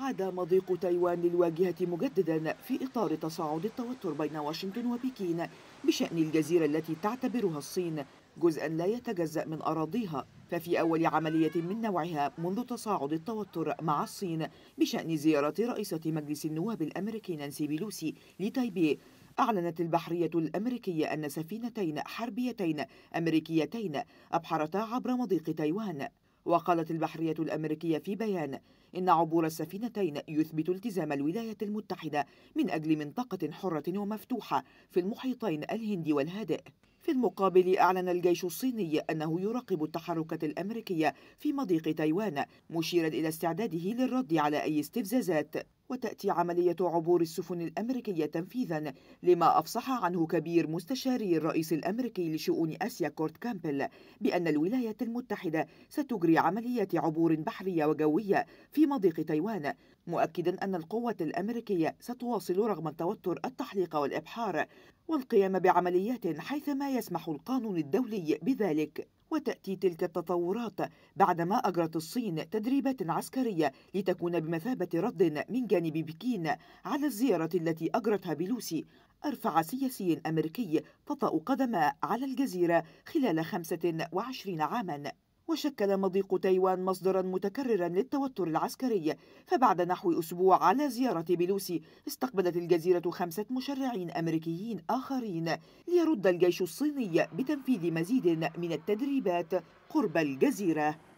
عاد مضيق تايوان للواجهة مجددا في إطار تصاعد التوتر بين واشنطن وبكين بشأن الجزيرة التي تعتبرها الصين جزءا لا يتجزأ من أراضيها ففي أول عملية من نوعها منذ تصاعد التوتر مع الصين بشأن زيارة رئيسة مجلس النواب الأمريكي نانسي بيلوسي لتايبي أعلنت البحرية الأمريكية أن سفينتين حربيتين أمريكيتين أبحرتا عبر مضيق تايوان وقالت البحرية الأمريكية في بيان إن عبور السفينتين يثبت التزام الولايات المتحدة من أجل منطقة حرة ومفتوحة في المحيطين الهندي والهادئ في المقابل أعلن الجيش الصيني أنه يراقب التحركات الأمريكية في مضيق تايوان مشيرا إلى استعداده للرد على أي استفزازات وتأتي عملية عبور السفن الأمريكية تنفيذا لما أفصح عنه كبير مستشاري الرئيس الأمريكي لشؤون آسيا كورت كامبل بأن الولايات المتحدة ستجري عملية عبور بحرية وجوية في مضيق تايوان مؤكدا أن القوة الأمريكية ستواصل رغم التوتر التحليق والإبحار والقيام بعمليات حيثما يسمح القانون الدولي بذلك وتأتي تلك التطورات بعدما أجرت الصين تدريبات عسكرية لتكون بمثابة رد من جانب بكين على الزيارة التي أجرتها بلوسي أرفع سياسي أمريكي خطأ قدم على الجزيرة خلال 25 عاماً وشكل مضيق تايوان مصدرا متكررا للتوتر العسكري فبعد نحو أسبوع على زيارة بيلوسي استقبلت الجزيرة خمسة مشرعين أمريكيين آخرين ليرد الجيش الصيني بتنفيذ مزيد من التدريبات قرب الجزيرة